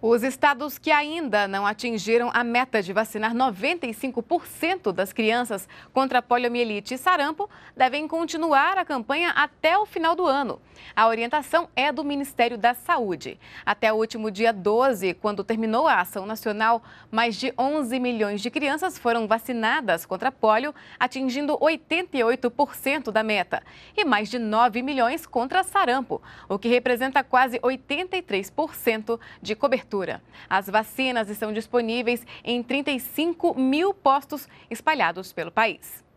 Os estados que ainda não atingiram a meta de vacinar 95% das crianças contra poliomielite e sarampo devem continuar a campanha até o final do ano. A orientação é do Ministério da Saúde. Até o último dia 12, quando terminou a ação nacional, mais de 11 milhões de crianças foram vacinadas contra polio, atingindo 88% da meta, e mais de 9 milhões contra sarampo, o que representa quase 83% de cobertura cobertura. As vacinas estão disponíveis em 35 mil postos espalhados pelo país.